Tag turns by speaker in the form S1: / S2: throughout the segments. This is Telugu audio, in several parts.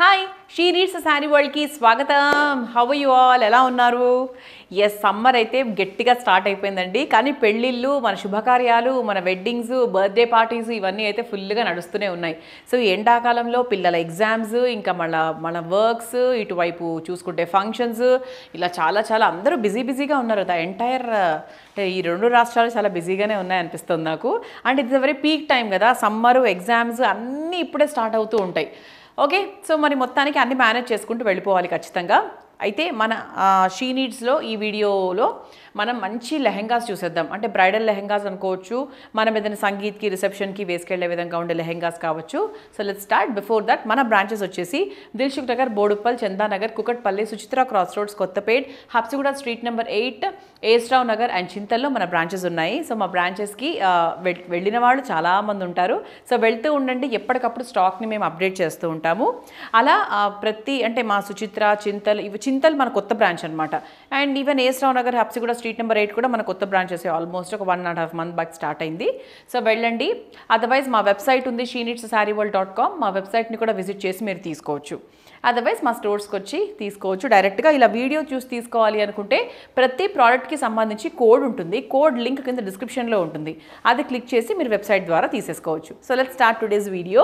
S1: హాయ్ షీ రీడ్స్ శారీ వరల్డ్కి స్వాగతం హౌ యు ఆల్ ఎలా ఉన్నారు ఎస్ సమ్మర్ అయితే గట్టిగా స్టార్ట్ అయిపోయిందండి కానీ పెళ్ళిళ్ళు మన శుభకార్యాలు మన వెడ్డింగ్స్ బర్త్డే పార్టీస్ ఇవన్నీ అయితే ఫుల్గా నడుస్తూనే ఉన్నాయి సో ఎండాకాలంలో పిల్లల ఎగ్జామ్స్ ఇంకా మన మన వర్క్స్ ఇటువైపు చూసుకుంటే ఫంక్షన్స్ ఇలా చాలా చాలా అందరూ బిజీ బిజీగా ఉన్నారు ద ఎంటైర్ ఈ రెండు రాష్ట్రాలు చాలా బిజీగానే ఉన్నాయి అనిపిస్తుంది నాకు and it's very peak time కదా సమ్మరు ఎగ్జామ్స్ అన్నీ ఇప్పుడే స్టార్ట్ అవుతూ ఉంటాయి ఓకే సో మరి మొత్తానికి అన్ని మేనేజ్ చేసుకుంటూ వెళ్ళిపోవాలి ఖచ్చితంగా అయితే మన షీ నీడ్స్లో ఈ వీడియోలో మనం మంచి లెహెంగాస్ చూసేద్దాం అంటే బ్రైడల్ లెహెంగాస్ అనుకోవచ్చు మనం ఏదైనా సంగీత్కి రిసెప్షన్కి వేసుకెళ్లే విధంగా ఉండే లెహెంగాస్ కావచ్చు so let start before that మన బ్రాంచెస్ వచ్చేసి Dilsukh Nagar Boduppal Chandanagar Kukatpally Suchitra cross roads Kothapet Habsiguda street number eight A S Rao Nagar and చింతల్లో మన బ్రాంచెస్ ఉన్నాయి సో మా బ్రాంచెస్కి వెళ్ళిన వాళ్ళు చాలామంది ఉంటారు సో వెళ్తూ ఉండండి ఎప్పటికప్పుడు స్టాక్ని మేము అప్డేట్ చేస్తూ ఉంటాము అలా ప్రతి అంటే మా సుచిత్ర చింతలు ఇవి చింతల్ మన కొత్త బ్రాంచ్ అనమాట అండ్ ఈవెన్ ఏస్ రావు నగర్ కూడా స్ట్రీట్ నెంబర్ ఎయిట్ కూడా మన కొత్త బ్రాంచెస్ ఆల్మోస్ట్ ఒక one and half month back start అయింది సో వెళ్ళండి అదర్వైజ్ మా వెబ్సైట్ ఉంది She Needs Saree World dot com మా వెబ్సైట్ని కూడా విజిట్ చేసి మీరు తీసుకోవచ్చు అదర్వైజ్ మా స్టోర్స్కి వచ్చి తీసుకోవచ్చు డైరెక్ట్గా ఇలా వీడియో చూసి తీసుకోవాలి అనుకుంటే ప్రతి ప్రోడక్ట్కి సంబంధించి కోడ్ ఉంటుంది కోడ్ లింక్ కింద డిస్క్రిప్షన్లో ఉంటుంది అది క్లిక్ చేసి మీరు వెబ్సైట్ ద్వారా తీసేసుకోవచ్చు so let start today's video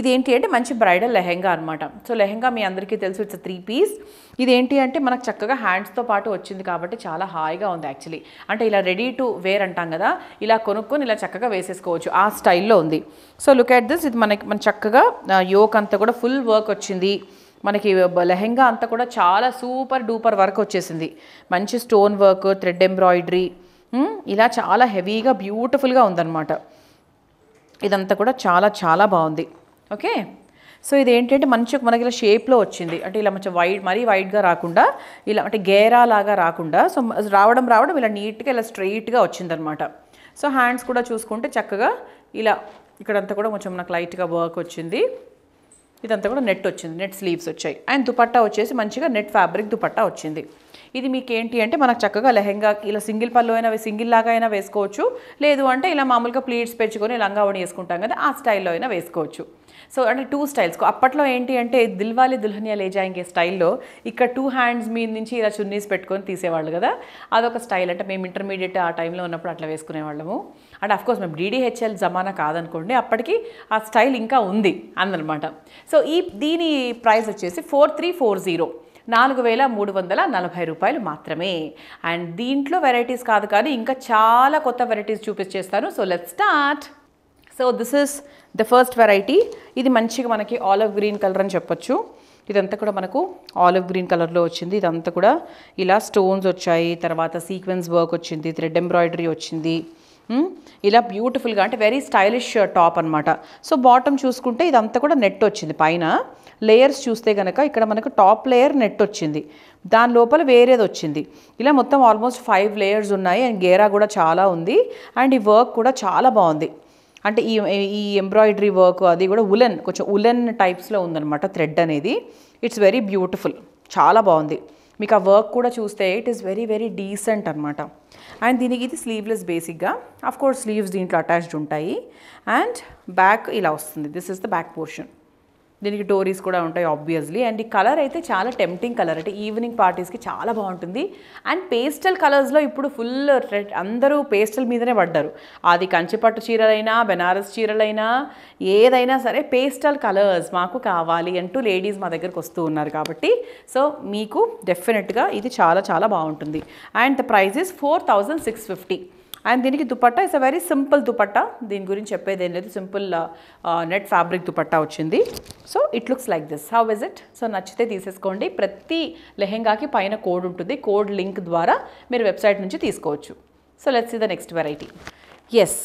S1: ఇదేంటి అంటే మంచి బ్రైడల్ లెహెంగా అనమాట సో లెహెంగా మీ అందరికీ తెలుసు ఇట్స్ త్రీ పీస్ ఇదేంటి అంటే మనకు చక్కగా హ్యాండ్స్తో పాటు వచ్చింది కాబట్టి చాలా హాయిగా ఉంది యాక్చువల్లీ అంటే ఇలా రెడీ టు వేర్ అంటాం కదా ఇలా కొనుక్కొని ఇలా చక్కగా వేసేసుకోవచ్చు ఆ స్టైల్లో ఉంది సో లుక్ అట్ దిస్ ఇది మనకి మన చక్కగా యోక్ అంతా కూడా ఫుల్ వర్క్ వచ్చింది మనకి లెహెంగా అంతా కూడా చాలా సూపర్ డూపర్ వర్క్ వచ్చేసింది మంచి స్టోన్ వర్క్ థ్రెడ్ ఎంబ్రాయిడరీ ఇలా చాలా హెవీగా బ్యూటిఫుల్గా ఉందన్నమాట ఇదంతా కూడా చాలా చాలా బాగుంది ఓకే సో ఇది ఏంటంటే మంచి మనకి ఇలా షేప్లో వచ్చింది అంటే ఇలా మంచి వైడ్ మరీ వైడ్గా రాకుండా ఇలా అంటే గేరా లాగా రాకుండా సో రావడం రావడం ఇలా నీట్గా ఇలా స్ట్రైట్గా వచ్చిందనమాట సో హ్యాండ్స్ కూడా చూసుకుంటే చక్కగా ఇలా ఇక్కడంతా కూడా కొంచెం నాకు లైట్గా వర్క్ వచ్చింది ఇదంతా కూడా నెట్ వచ్చింది నెట్ స్లీవ్స్ వచ్చాయి అండ్ దుపట్టా వచ్చేసి మంచిగా నెట్ ఫ్యాబ్రిక్ దుపట్టా వచ్చింది ఇది మీకు ఏంటి అంటే మనకు చక్కగా లెహెంగా ఇలా సింగిల్ పళ్ళు అయినా సింగిల్ లాగా అయినా వేసుకోవచ్చు లేదు అంటే ఇలా మామూలుగా ప్లీట్స్ పెంచుకొని లంగా వేసుకుంటాం కదా ఆ స్టైల్లో అయినా వేసుకోవచ్చు సో అంటే టూ స్టైల్స్ అప్పట్లో ఏంటి అంటే దిల్వాలి దుల్హనియా లేజాయింగే స్టైల్లో ఇక్కడ టూ హ్యాండ్స్ మీద నుంచి ఇలా చున్నీస్ పెట్టుకొని తీసేవాళ్ళు కదా అదొక స్టైల్ అంటే మేము ఇంటర్మీడియట్ ఆ టైంలో ఉన్నప్పుడు అట్లా వేసుకునేవాళ్ళము అండ్ అఫ్కోర్స్ మేము డీడీహెచ్ఎల్ జమానా కాదనుకోండి అప్పటికి ఆ స్టైల్ ఇంకా ఉంది అందనమాట సో ఈ దీని ప్రైస్ వచ్చేసి ఫోర్ త్రీ ఫోర్ జీరో నాలుగు వేల మూడు వందల నలభై రూపాయలు మాత్రమే అండ్ దీంట్లో వెరైటీస్ కాదు కానీ ఇంకా చాలా కొత్త వెరైటీస్ చూపించేస్తాను so let start so this is the first variety ఇది మంచిగా మనకి ఆలివ్ గ్రీన్ కలర్ అని చెప్పొచ్చు ఇదంతా కూడా మనకు ఆలివ్ గ్రీన్ కలర్లో వచ్చింది ఇదంతా కూడా ఇలా స్టోన్స్ వచ్చాయి తర్వాత సీక్వెన్స్ వర్క్ వచ్చింది థ్రెడ్ ఎంబ్రాయిడరీ వచ్చింది hmm? ఇలా బ్యూటిఫుల్గా అంటే వెరీ స్టైలిష్ టాప్ అనమాట సో బాటమ్ చూసుకుంటే ఇదంతా కూడా నెట్ వచ్చింది పైన లేయర్స్ చూస్తే కనుక ఇక్కడ మనకు టాప్ లేయర్ నెట్ వచ్చింది దాని లోపల వేరేది వచ్చింది ఇలా మొత్తం ఆల్మోస్ట్ ఫైవ్ లేయర్స్ ఉన్నాయి అండ్ గేరా కూడా చాలా ఉంది అండ్ ఈ వర్క్ కూడా చాలా బాగుంది అంటే ఈ ఈ ఎంబ్రాయిడరీ వర్క్ అది కూడా ఉలెన్ కొంచెం ఉలెన్ టైప్స్లో ఉందన్నమాట థ్రెడ్ అనేది ఇట్స్ వెరీ బ్యూటిఫుల్ చాలా బాగుంది మీకు ఆ వర్క్ కూడా చూస్తే it is very very decent అనమాట అండ్ దీనికి ఇది స్లీవ్లెస్ బేసిక్గా అఫ్ కోర్స్ స్లీవ్స్ దీంట్లో అటాచ్డ్ ఉంటాయి అండ్ బ్యాక్ ఇలా వస్తుంది this is the back portion దీనికి టోరీస్ కూడా ఉంటాయి ఆబ్వియస్లీ అండ్ ఈ కలర్ అయితే చాలా టెంప్టింగ్ కలర్ అంటే ఈవినింగ్ పార్టీస్కి చాలా బాగుంటుంది అండ్ పేస్టల్ కలర్స్లో ఇప్పుడు ఫుల్ అందరూ పేస్టల్ మీదనే పడ్డారు అది కంచిపట్టు చీరలైనా బెనారస్ చీరలైనా ఏదైనా సరే పేస్టల్ కలర్స్ మాకు కావాలి అంటూ లేడీస్ మా దగ్గరకు వస్తూ ఉన్నారు కాబట్టి సో మీకు డెఫినెట్గా ఇది చాలా చాలా బాగుంటుంది and the prices four thousand six fifty and దీనికి dupatta it's a very simple dupatta దీని గురించి చెప్పేది ఏం లేదు సింపుల్ నెట్ ఫ్యాబ్రిక్ దుపట్టా వచ్చింది so it looks like this how is it so నచ్చితే తీసేసుకోండి ప్రతి లెహెంగాకి పైన కోడ్ ఉంటుంది కోడ్ లింక్ ద్వారా మీరు వెబ్సైట్ నుంచి తీసుకోవచ్చు so let's see the next variety yes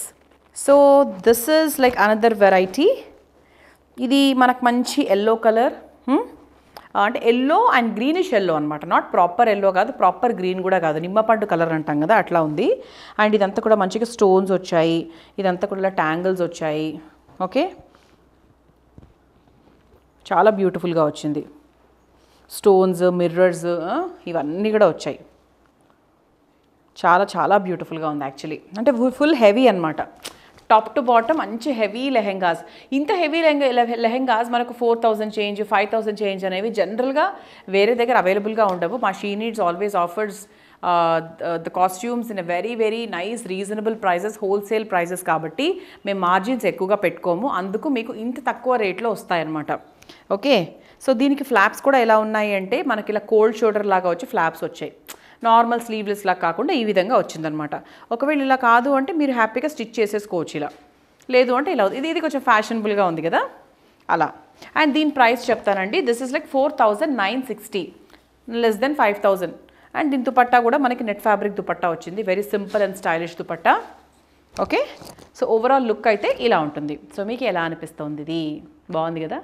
S1: so this is like another variety ఇది మనకు మంచి ఎల్లో కలర్ అంటే ఎల్లో అండ్ గ్రీనిష్ ఎల్లో అనమాట నాట్ ప్రాపర్ ఎల్లో కాదు ప్రాపర్ గ్రీన్ కూడా కాదు నిమ్మపండు కలర్ అంటాం కదా అట్లా ఉంది అండ్ ఇదంతా కూడా మంచిగా స్టోన్స్ వచ్చాయి ఇదంతా కూడా ఇలా ట్యాంగిల్స్ వచ్చాయి ఓకే చాలా బ్యూటిఫుల్గా వచ్చింది స్టోన్స్ మిర్రర్స్ ఇవన్నీ కూడా వచ్చాయి చాలా చాలా బ్యూటిఫుల్గా ఉంది యాక్చువల్లీ అంటే ఫుల్ హెవీ అనమాట టాప్ టు బాటమ్ మంచి హెవీ లెహెంగాస్ ఇంత హెవీ లెహెంగా లెహెంగాస్ మనకు four thousand change five thousand change అనేవి జనరల్గా వేరే దగ్గర అవైలబుల్గా ఉండవు మా She Needs always offers the costumes in very very nice reasonable prices wholesale prices కాబట్టి మేము మార్జిన్స్ ఎక్కువగా పెట్టుకోము అందుకు మీకు ఇంత తక్కువ రేట్లో వస్తాయన్నమాట ఓకే సో దీనికి ఫ్లాప్స్ కూడా ఎలా ఉన్నాయి అంటే మనకి ఇలా కోల్డ్ షోల్డర్ లాగా వచ్చి ఫ్లాప్స్ వచ్చాయి నార్మల్ స్లీవ్లెస్ లా కాకుండా ఈ విధంగా వచ్చిందనమాట ఒకవేళ ఇలా కాదు అంటే మీరు హ్యాపీగా స్టిచ్ చేసేసుకోవచ్చు ఇలా లేదు అంటే ఇలా ఇది ఇది కొంచెం ఫ్యాషనబుల్గా ఉంది కదా అలా అండ్ దీని ప్రైస్ చెప్తానండి this is like four thousand nine sixty less than five thousand and దీని దుపట్టా కూడా మనకి నెట్ ఫ్యాబ్రిక్ దుపట్టా వచ్చింది very simple and stylish dupatta okay so overall look అయితే ఇలా ఉంటుంది సో మీకు ఎలా అనిపిస్తుంది ఇది బాగుంది కదా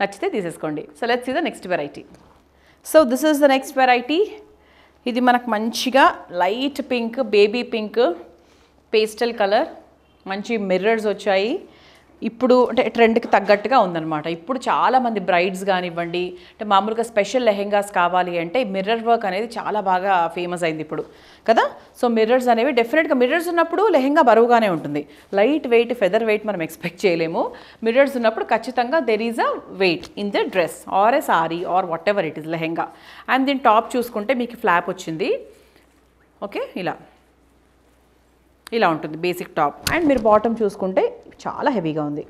S1: నచ్చితే తీసేసుకోండి so let's see the next variety so this is the next variety ఇది మనకు మంచిగా light pink baby pink pastel colour మంచి మిర్రర్స్ వచ్చాయి ఇప్పుడు అంటే ట్రెండ్కి తగ్గట్టుగా ఉందన్నమాట ఇప్పుడు చాలామంది బ్రైడ్స్ కానివ్వండి అంటే మామూలుగా స్పెషల్ లెహెంగాస్ కావాలి అంటే మిర్రర్ వర్క్ అనేది చాలా బాగా ఫేమస్ అయింది ఇప్పుడు కదా సో మిర్రర్స్ అనేవి డెఫినెట్గా మిర్రర్స్ ఉన్నప్పుడు లెహెంగా బరువుగానే ఉంటుంది లైట్ వెయిట్ ఫెదర్ వెయిట్ మనం ఎక్స్పెక్ట్ చేయలేము మిర్రర్స్ ఉన్నప్పుడు ఖచ్చితంగా there is a weight in the dress or a saree or whatever it is lehenga and దీని టాప్ చూసుకుంటే మీకు ఫ్లాప్ వచ్చింది ఓకే ఇలా ఇలా ఉంటుంది బేసిక్ టాప్ అండ్ మీరు బాటమ్ చూసుకుంటే చాలా హెవీగా ఉంది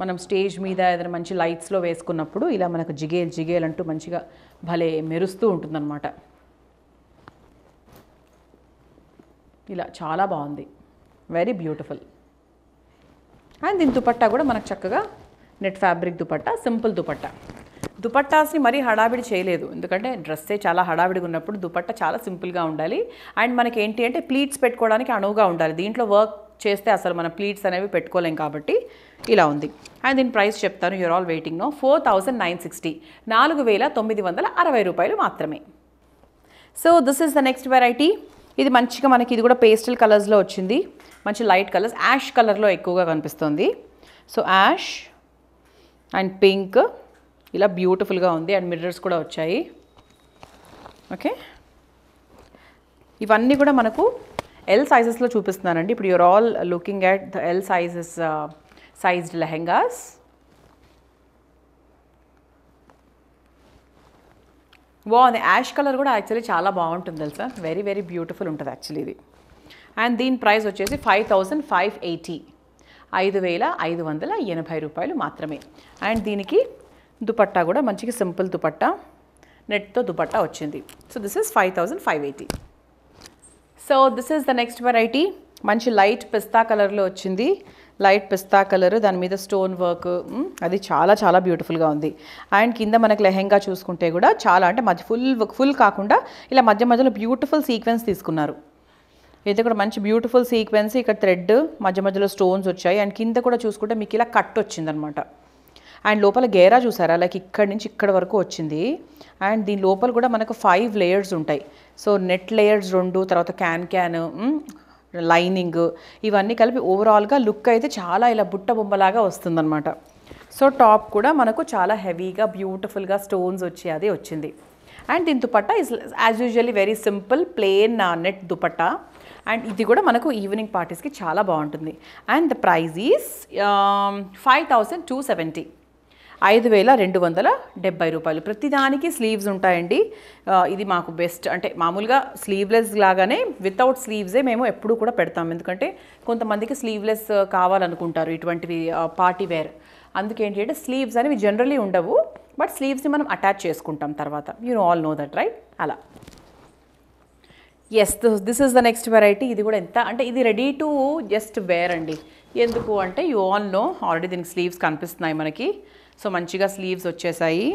S1: మనం స్టేజ్ మీద ఏదైనా మంచి లైట్స్లో వేసుకున్నప్పుడు ఇలా మనకు జిగేల్ జిగేలు అంటూ మంచిగా భలే మెరుస్తూ ఉంటుందన్నమాట ఇలా చాలా బాగుంది వెరీ బ్యూటిఫుల్ అండ్ దీని దుపట్టా కూడా మనకు చక్కగా net fabric dupatta simple dupatta దుపట్టాస్ని మరీ హడావిడి చేయలేదు ఎందుకంటే డ్రెస్సే చాలా హడావిడిగా ఉన్నప్పుడు దుపట్టా చాలా సింపుల్గా ఉండాలి అండ్ మనకి ఏంటి అంటే ప్లీట్స్ పెట్టుకోవడానికి అనువుగా ఉండాలి దీంట్లో వర్క్ చేస్తే అసలు మనం ప్లీట్స్ అనేవి పెట్టుకోలేం కాబట్టి ఇలా ఉంది అండ్ దీని ప్రైస్ చెప్తాను you're all waiting no four thousand nine sixty నాలుగు వేల తొమ్మిది వందల అరవై రూపాయలు మాత్రమే so this is the next variety ఇది మంచిగా మనకి ఇది కూడా పేస్టల్ కలర్స్లో వచ్చింది మంచి లైట్ కలర్స్ యాష్ కలర్లో ఎక్కువగా కనిపిస్తుంది సో యాష్ అండ్ పింక్ ఇలా బ్యూటిఫుల్గా ఉంది అండ్ మిర్రర్స్ కూడా వచ్చాయి ఓకే ఇవన్నీ కూడా మనకు ఎల్ సైజెస్లో చూపిస్తున్నానండి ఇప్పుడు you're all looking at the L sizes sized lehengas బాగుంది యాష్ కలర్ కూడా యాక్చువల్లీ చాలా బాగుంటుంది తెలుసా వెరీ వెరీ బ్యూటిఫుల్ ఉంటుంది యాక్చువల్లీ ఇది అండ్ దీని ప్రైస్ వచ్చేసి ఫైవ్ థౌజండ్ ఫైవ్ ఎయిటీ ఐదు వేల ఐదు వందల ఎనభై రూపాయలు మాత్రమే అండ్ దీనికి దుపట్టా కూడా మంచిగా సింపుల్ దుపట్టా నెట్తో దుపట్టా వచ్చింది so this is five five so this is the next variety మంచి లైట్ పిస్తా కలర్లో వచ్చింది లైట్ పిస్తా కలర్ దాని మీద స్టోన్ వర్క్ అది చాలా చాలా బ్యూటిఫుల్గా ఉంది అండ్ కింద మనకు లెహెంగా చూసుకుంటే కూడా చాలా అంటే మధ్య ఫుల్ ఫుల్ కాకుండా ఇలా మధ్య మధ్యలో బ్యూటిఫుల్ సీక్వెన్స్ తీసుకున్నారు అయితే కూడా మంచి బ్యూటిఫుల్ సీక్వెన్స్ ఇక్కడ థ్రెడ్ మధ్య మధ్యలో స్టోన్స్ వచ్చాయి అండ్ కింద కూడా చూసుకుంటే మీకు ఇలా కట్ వచ్చిందనమాట అండ్ లోపల గేరా చూసారా లైక్ ఇక్కడి నుంచి ఇక్కడ వరకు వచ్చింది అండ్ దీని లోపల కూడా మనకు ఫైవ్ లేయర్స్ ఉంటాయి సో నెట్ లేయర్స్ రెండు తర్వాత క్యాన్ క్యాన్ లైనింగ్ ఇవన్నీ కలిపి ఓవరాల్గా లుక్ అయితే చాలా ఇలా బుట్ట బొమ్మలాగా వస్తుందన్నమాట సో టాప్ కూడా మనకు చాలా హెవీగా బ్యూటిఫుల్గా స్టోన్స్ వచ్చి అది వచ్చింది అండ్ దీని dupatta is as usually very simple plain net dupatta and ఇది కూడా మనకు ఈవినింగ్ పార్టీస్కి చాలా బాగుంటుంది and the price is five thousand two seventy ఐదు వేల రెండు వందల డెబ్బై రూపాయలు ప్రతిదానికి స్లీవ్స్ ఉంటాయండి ఇది మాకు బెస్ట్ అంటే మామూలుగా స్లీవ్లెస్ లాగానే వితౌట్ స్లీవ్సే మేము ఎప్పుడూ కూడా పెడతాం ఎందుకంటే కొంతమందికి స్లీవ్లెస్ కావాలనుకుంటారు ఇటువంటివి పార్టీ వేర్ అందుకేంటి అంటే స్లీవ్స్ అనేవి జనరలీ ఉండవు బట్ స్లీవ్స్ని మనం అటాచ్ చేసుకుంటాం తర్వాత you all know that right అలా yes this is the next variety ఇది కూడా ఎంత అంటే ఇది రెడీ టు జస్ట్ వేర్ అండి ఎందుకు అంటే యూ ఆల్ నో ఆల్రెడీ దీనికి స్లీవ్స్ కనిపిస్తున్నాయి మనకి సో మంచిగా స్లీవ్స్ వచ్చేసాయి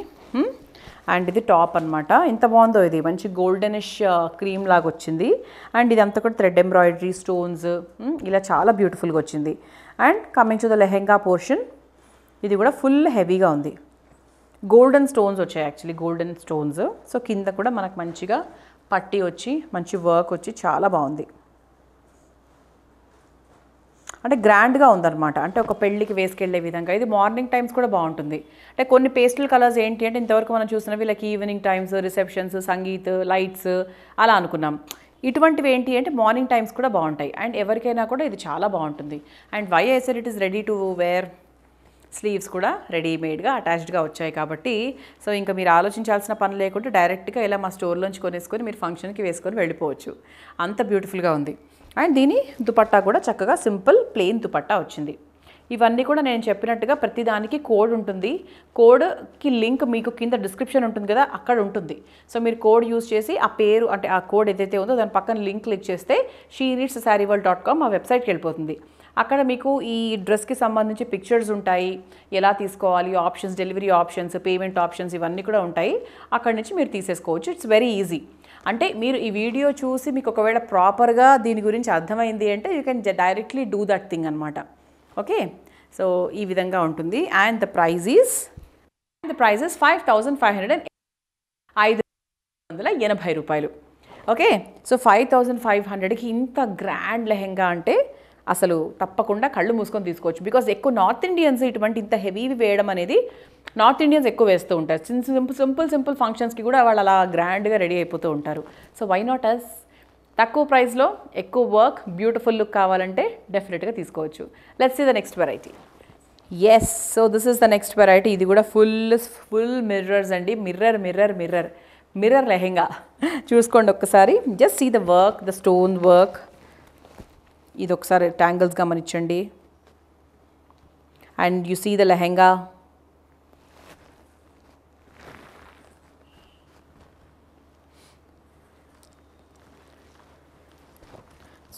S1: అండ్ ఇది టాప్ అనమాట ఎంత బాగుందో ఇది మంచి గోల్డెనిష్ క్రీమ్ లాగా వచ్చింది అండ్ ఇదంతా కూడా థ్రెడ్ ఎంబ్రాయిడరీ స్టోన్స్ ఇలా చాలా బ్యూటిఫుల్గా వచ్చింది and coming to the lehenga portion ఇది కూడా ఫుల్ హెవీగా ఉంది గోల్డెన్ స్టోన్స్ వచ్చాయి యాక్చువల్లీ గోల్డెన్ స్టోన్స్ సో కింద కూడా మనకు మంచిగా పట్టి వచ్చి మంచి వర్క్ వచ్చి చాలా బాగుంది అంటే గ్రాండ్గా ఉందన్నమాట అంటే ఒక పెళ్ళికి వేసుకెళ్లే విధంగా ఇది మార్నింగ్ టైమ్స్ కూడా బాగుంటుంది అంటే కొన్ని పేస్టల్ కలర్స్ ఏంటి అంటే ఇంతవరకు మనం చూసినవి like evening times receptions sangeet lights అలా అనుకున్నాం ఇటువంటివి ఏంటి అంటే మార్నింగ్ టైమ్స్ కూడా బాగుంటాయి అండ్ ఎవరికైనా కూడా ఇది చాలా బాగుంటుంది and why I say it is ready to wear sleeves కూడా రెడీమేడ్గా అటాచ్డ్గా వచ్చాయి కాబట్టి సో ఇంకా మీరు ఆలోచించాల్సిన పని లేకుండా డైరెక్ట్గా ఇలా మా స్టోర్లోంచి కొనేసుకొని మీరు ఫంక్షన్కి వేసుకొని వెళ్ళిపోవచ్చు అంత బ్యూటిఫుల్గా ఉంది అండ్ దీని దుపట్టా కూడా చక్కగా సింపుల్ ప్లెయిన్ దుపట్టా వచ్చింది ఇవన్నీ కూడా నేను చెప్పినట్టుగా ప్రతిదానికి కోడ్ ఉంటుంది కోడ్కి లింక్ మీకు కింద డిస్క్రిప్షన్ ఉంటుంది కదా అక్కడ ఉంటుంది సో మీరు కోడ్ యూజ్ చేసి ఆ పేరు అంటే ఆ కోడ్ ఏదైతే ఉందో దాని పక్కన లింక్ క్లిక్ చేస్తే She Needs Saree World dot com ఆ వెబ్సైట్కి వెళ్ళిపోతుంది అక్కడ మీకు ఈ డ్రెస్కి సంబంధించి పిక్చర్స్ ఉంటాయి ఎలా తీసుకోవాలి options delivery options payment options ఇవన్నీ కూడా ఉంటాయి అక్కడ నుంచి మీరు తీసేసుకోవచ్చు ఇట్స్ వెరీ ఈజీ అంటే మీరు ఈ వీడియో చూసి మీకు ఒకవేళ ప్రాపర్గా దీని గురించి అర్థమైంది అంటే you can directly do that thing అనమాట ఓకే సో ఈ విధంగా ఉంటుంది and the prices is the prices five thousand five hundred and ఐదు వందల ఎనభై రూపాయలు okay so five thousand five హండ్రెడ్కి ఇంత గ్రాండ్ లెహెంగా అంటే అసలు తప్పకుండా కళ్ళు మూసుకొని తీసుకోవచ్చు బికాజ్ ఎక్కువ నార్త్ ఇండియన్స్ ఇటువంటి ఇంత హెవీవి వేయడం అనేది నార్త్ ఇండియన్స్ ఎక్కువ వేస్తూ ఉంటారు సింపుల్ సింపుల్ సింపుల్ ఫంక్షన్స్కి కూడా వాళ్ళు అలా గ్రాండ్గా రెడీ అయిపోతూ ఉంటారు సో వై నాట్ అస్ తక్కువ ప్రైస్లో ఎక్కువ వర్క్ బ్యూటిఫుల్ లుక్ కావాలంటే డెఫినెట్గా తీసుకోవచ్చు let's see the next variety yes so this is the next variety ఇది కూడా ఫుల్ ఫుల్ మిర్రర్స్ అండి mirror mirror mirror mirror lehenga చూసుకోండి ఒక్కసారి just see the work the stone work ఇది ఒకసారి ట్యాంగిల్స్ గమనించండి and you see the lehenga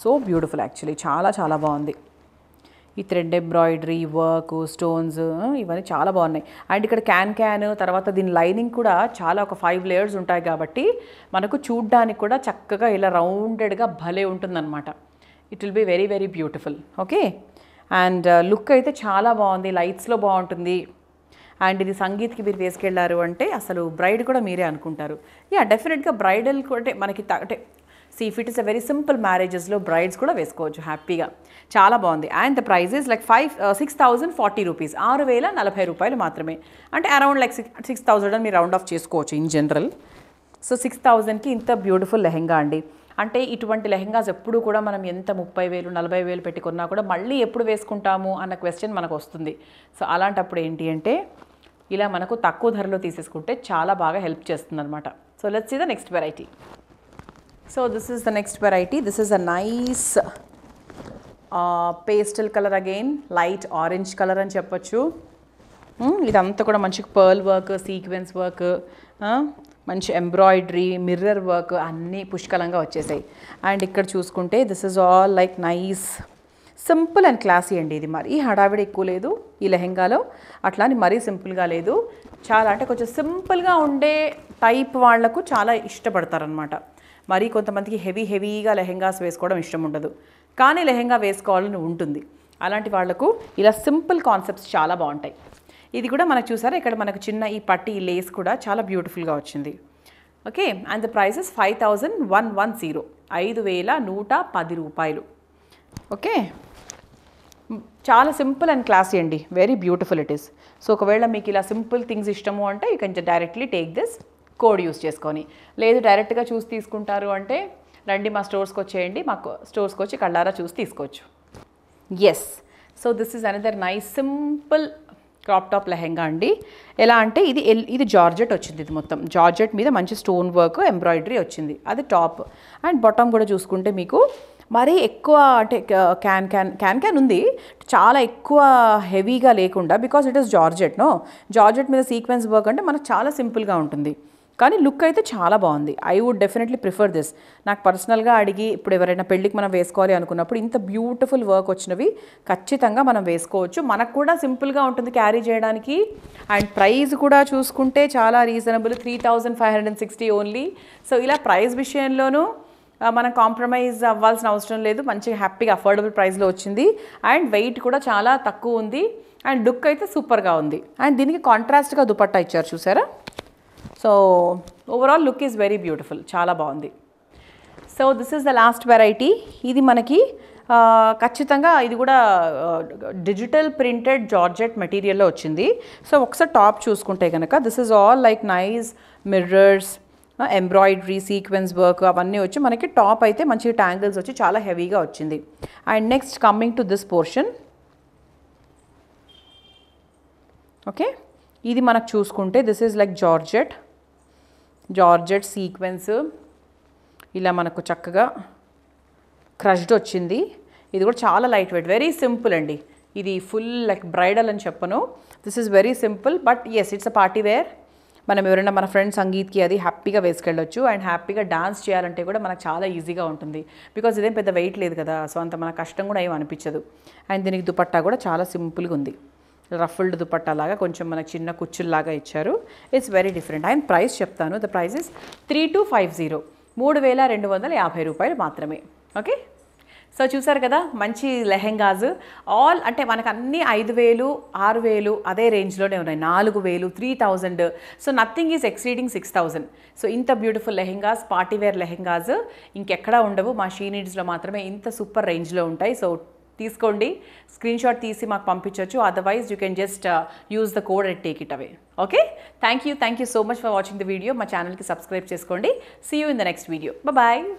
S1: so beautiful actually చాలా చాలా బాగుంది ఈ థ్రెడ్ ఎంబ్రాయిడరీ వర్క్ స్టోన్స్ ఇవన్నీ చాలా బాగున్నాయి అండ్ ఇక్కడ క్యాన్ క్యాన్ తర్వాత దీని లైనింగ్ కూడా చాలా ఒక ఫైవ్ లేయర్స్ ఉంటాయి కాబట్టి మనకు చూడ్డానికి కూడా చక్కగా ఇలా రౌండెడ్గా భలే ఉంటుందన్నమాట it will be very very beautiful okay and look అయితే చాలా బాగుంది లైట్స్లో బాగుంటుంది అండ్ ఇది సంగీత్కి మీరు వేసుకెళ్ళారు అంటే అసలు బ్రైడ్ కూడా మీరే అనుకుంటారు యా డెఫినెట్గా బ్రైడల్ అంటే మనకి అంటే సీఫ్ if it is a very simple మ్యారేజెస్లో బ్రైడ్స్ కూడా వేసుకోవచ్చు హ్యాపీగా చాలా బాగుంది and the prices like five six thousand forty rupees ఆరు వేల నలభై రూపాయలు మాత్రమే అంటే around like six six thousand అని మీరు రౌండ్ ఆఫ్ చేసుకోవచ్చు ఇన్ జనరల్ సో సిక్స్ థౌజండ్కి ఇంత బ్యూటిఫుల్ లెహెంగా అండి అంటే ఇటువంటి లెహెంగాస్ ఎప్పుడు కూడా మనం ఎంత ముప్పై వేలు నలభై వేలు పెట్టుకున్నా కూడా మళ్ళీ ఎప్పుడు వేసుకుంటాము అన్న క్వశ్చన్ మనకు వస్తుంది సో అలాంటప్పుడు ఏంటి అంటే ఇలా మనకు తక్కువ ధరలో తీసేసుకుంటే చాలా బాగా హెల్ప్ చేస్తుంది అనమాట so let's see the next variety so this is the next variety this is a nice pastel colour again light orange colour అని చెప్పొచ్చు hmm, ఇదంతా కూడా మంచి పర్ల్ వర్క్ సీక్వెన్స్ వర్క్ మంచి ఎంబ్రాయిడరీ మిర్రర్ వర్క్ అన్నీ పుష్కలంగా వచ్చేసాయి అండ్ ఇక్కడ చూసుకుంటే this is all like nice simple and classy అండి ఇది మరి ఈ హడావిడి ఎక్కువ లేదు ఈ లెహెంగాలో అట్లా అని మరీ సింపుల్గా లేదు చాలా అంటే కొంచెం సింపుల్గా ఉండే టైప్ వాళ్లకు చాలా ఇష్టపడతారనమాట మరి కొంతమందికి హెవీ హెవీగా లెహెంగాస్ వేసుకోవడం ఇష్టం ఉండదు కానీ లెహెంగా వేసుకోవాలని ఉంటుంది అలాంటి వాళ్లకు ఇలా సింపుల్ కాన్సెప్ట్స్ చాలా బాగుంటాయి ఇది కూడా మనకు చూసారా ఇక్కడ మనకు చిన్న ఈ పట్టి ఈ లేస్ కూడా చాలా బ్యూటిఫుల్గా వచ్చింది okay and the prices five thousand one one zero ఐదు వేల నూట పది రూపాయలు ఓకే చాలా సింపుల్ అండ్ క్లాసీ అండి very beautiful it is so ఒకవేళ మీకు ఇలా సింపుల్ థింగ్స్ ఇష్టము అంటే you directly take this code use చేసుకొని లేదు డైరెక్ట్గా చూసి తీసుకుంటారు అంటే రండి మా స్టోర్స్కి వచ్చేయండి మాకు స్టోర్స్కి వచ్చి కళ్ళారా చూసి తీసుకోవచ్చు yes so this is another nice simple crop top lehenga అండి ఎలా అంటే ఇది ఇది జార్జెట్ వచ్చింది ఇది మొత్తం జార్జెట్ మీద మంచి స్టోన్ వర్క్ ఎంబ్రాయిడరీ వచ్చింది అది టాప్ అండ్ బాటమ్ కూడా చూసుకుంటే మీకు మరీ ఎక్కువ అంటే క్యాన్ క్యాన్ క్యాన్ క్యాన్ ఉంది చాలా ఎక్కువ హెవీగా లేకుండా because it is georgette no georgette మీద సీక్వెన్స్ వర్క్ అంటే మనకు చాలా సింపుల్గా ఉంటుంది కానీ లుక్ అయితే చాలా బాగుంది I would definitely prefer this నాకు పర్సనల్గా అడిగి ఇప్పుడు ఎవరైనా పెళ్ళికి మనం వేసుకోవాలి అనుకున్నప్పుడు ఇంత బ్యూటిఫుల్ వర్క్ వచ్చినవి ఖచ్చితంగా మనం వేసుకోవచ్చు మనకు కూడా సింపుల్గా ఉంటుంది క్యారీ చేయడానికి అండ్ ప్రైజ్ కూడా చూసుకుంటే చాలా reasonable three thousand five hundred and sixty only so ఇలా ప్రైస్ విషయంలోనూ మనం కాంప్రమైజ్ అవ్వాల్సిన అవసరం లేదు మంచిగా హ్యాపీగా అఫోర్డబుల్ ప్రైస్లో వచ్చింది అండ్ వెయిట్ కూడా చాలా తక్కువ ఉంది అండ్ లుక్ అయితే సూపర్గా ఉంది అండ్ దీనికి కాంట్రాస్ట్గా దుపట్టా ఇచ్చారు చూసారా so overall look is very beautiful చాలా బాగుంది so this is the last variety ఇది మనకి ఖచ్చితంగా ఇది కూడా డిజిటల్ ప్రింటెడ్ జార్జెట్ మెటీరియల్లో వచ్చింది సో ఒకసారి టాప్ చూసుకుంటే కనుక this is all like nice mirrors embroidery sequence work అవన్నీ వచ్చి మనకి టాప్ అయితే మంచి ట్యాంగిల్స్ వచ్చి చాలా హెవీగా వచ్చింది and next coming to this portion okay ఇది మనకు చూసుకుంటే this is like georgette georgette sequence ఇలా మనకు చక్కగా క్రష్డ్ వచ్చింది ఇది కూడా చాలా లైట్ వెయిట్ వెరీ సింపుల్ అండి ఇది ఫుల్ లైక్ బ్రైడల్ అని చెప్పను this is very simple but yes it's a party wear మనం ఎవరైనా మన ఫ్రెండ్ సంగీత్కి అది హ్యాపీగా వేసుకెళ్ళొచ్చు అండ్ హ్యాపీగా డాన్స్ చేయాలంటే కూడా మనకు చాలా ఈజీగా ఉంటుంది బికాజ్ ఇదేం పెద్ద వెయిట్ లేదు కదా సో అంత మన కష్టం కూడా ఏమీ అనిపించదు అండ్ దీనికి దుపట్టా కూడా చాలా సింపుల్గా ఉంది రఫుల్డ్ దుపట్టా లాగా కొంచెం మనకు చిన్న కుచ్చుల్లాగా ఇచ్చారు it's very different and price చెప్తాను the price is three two five zero మూడు వేల రెండు వందల యాభై రూపాయలు మాత్రమే ఓకే సో చూసారు కదా మంచి లెహెంగాస్ ఆల్ అంటే మనకు అన్ని ఐదు వేలు ఆరు వేలు అదే రేంజ్లోనే ఉన్నాయి నాలుగు వేలు three thousand so nothing is exceeding six thousand so ఇంత బ్యూటిఫుల్ లెహెంగాస్ పార్టీవేర్ లెహెంగాస్ ఇంకెక్కడా ఉండవు మా షీనిడ్స్లో మాత్రమే ఇంత సూపర్ రేంజ్లో ఉంటాయి సో తీసుకోండి స్క్రీన్ షాట్ తీసి మాకు పంపించవచ్చు otherwise you can just use the code and take it away okay thank you thank you so much for watching the video మా ఛానల్కి సబ్స్క్రైబ్ చేసుకోండి see you in the next video bye